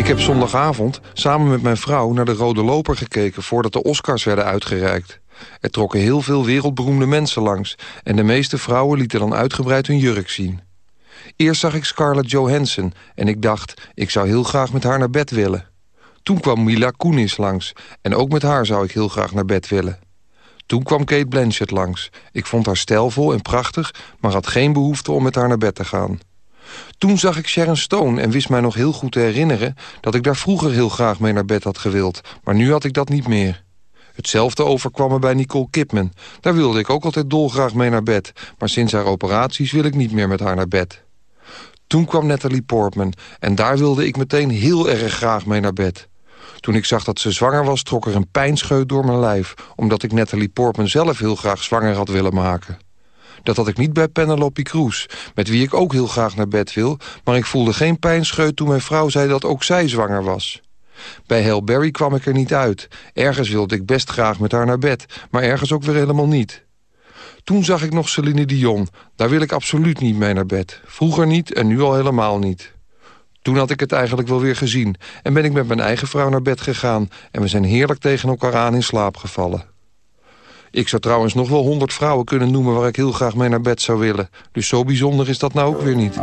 Ik heb zondagavond samen met mijn vrouw naar de Rode Loper gekeken... voordat de Oscars werden uitgereikt. Er trokken heel veel wereldberoemde mensen langs... en de meeste vrouwen lieten dan uitgebreid hun jurk zien. Eerst zag ik Scarlett Johansson en ik dacht... ik zou heel graag met haar naar bed willen. Toen kwam Mila Kunis langs en ook met haar zou ik heel graag naar bed willen. Toen kwam Kate Blanchett langs. Ik vond haar stijlvol en prachtig... maar had geen behoefte om met haar naar bed te gaan. Toen zag ik Sharon Stone en wist mij nog heel goed te herinneren... dat ik daar vroeger heel graag mee naar bed had gewild. Maar nu had ik dat niet meer. Hetzelfde overkwam me bij Nicole Kidman. Daar wilde ik ook altijd dolgraag mee naar bed. Maar sinds haar operaties wil ik niet meer met haar naar bed. Toen kwam Natalie Portman en daar wilde ik meteen heel erg graag mee naar bed. Toen ik zag dat ze zwanger was, trok er een pijnscheut door mijn lijf... omdat ik Natalie Portman zelf heel graag zwanger had willen maken. Dat had ik niet bij Penelope Cruz, met wie ik ook heel graag naar bed wil... maar ik voelde geen pijnscheut toen mijn vrouw zei dat ook zij zwanger was. Bij Hail Berry kwam ik er niet uit. Ergens wilde ik best graag met haar naar bed, maar ergens ook weer helemaal niet. Toen zag ik nog Celine Dion. Daar wil ik absoluut niet mee naar bed. Vroeger niet en nu al helemaal niet. Toen had ik het eigenlijk wel weer gezien... en ben ik met mijn eigen vrouw naar bed gegaan... en we zijn heerlijk tegen elkaar aan in slaap gevallen. Ik zou trouwens nog wel honderd vrouwen kunnen noemen... waar ik heel graag mee naar bed zou willen. Dus zo bijzonder is dat nou ook weer niet.